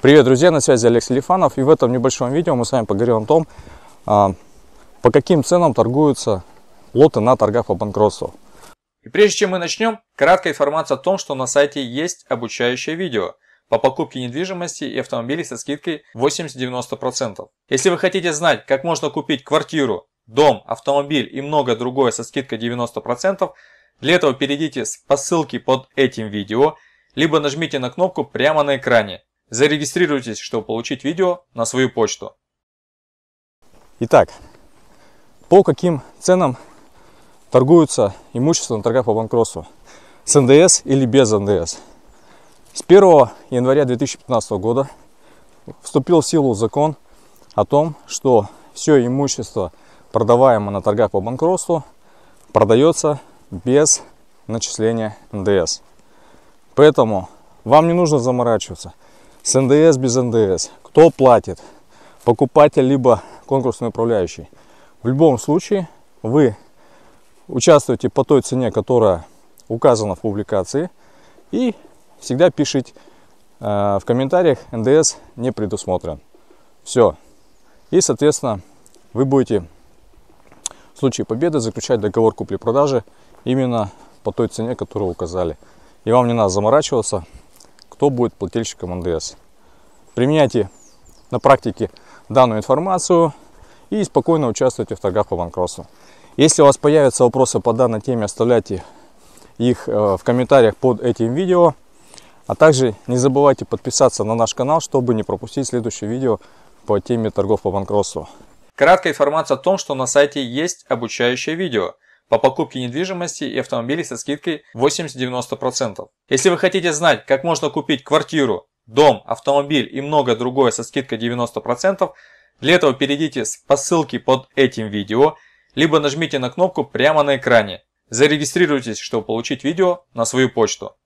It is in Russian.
Привет, друзья, на связи Алексей Лифанов, И в этом небольшом видео мы с вами поговорим о том, а, по каким ценам торгуются лоты на торгах по банкротству. И прежде чем мы начнем, краткая информация о том, что на сайте есть обучающее видео по покупке недвижимости и автомобилей со скидкой 80-90%. Если вы хотите знать, как можно купить квартиру, дом, автомобиль и многое другое со скидкой 90%, для этого перейдите по ссылке под этим видео, либо нажмите на кнопку прямо на экране. Зарегистрируйтесь, чтобы получить видео на свою почту. Итак, по каким ценам торгуются имущество на торгах по банкротству? С НДС или без НДС? С 1 января 2015 года вступил в силу закон о том, что все имущество, продаваемое на торгах по банкротству, продается без начисления НДС. Поэтому вам не нужно заморачиваться – с НДС, без НДС. Кто платит? Покупатель, либо конкурсный управляющий. В любом случае вы участвуете по той цене, которая указана в публикации. И всегда пишите э, в комментариях, НДС не предусмотрен. Все. И, соответственно, вы будете в случае победы заключать договор купли-продажи именно по той цене, которую указали. И вам не надо заморачиваться, кто будет плательщиком НДС. Применяйте на практике данную информацию и спокойно участвуйте в торгах по банкротству. Если у вас появятся вопросы по данной теме, оставляйте их э, в комментариях под этим видео. А также не забывайте подписаться на наш канал, чтобы не пропустить следующее видео по теме торгов по банкротству. Краткая информация о том, что на сайте есть обучающее видео – по покупке недвижимости и автомобилей со скидкой 80-90%. Если вы хотите знать, как можно купить квартиру, дом, автомобиль и многое другое со скидкой 90%, для этого перейдите по ссылке под этим видео, либо нажмите на кнопку прямо на экране. Зарегистрируйтесь, чтобы получить видео на свою почту.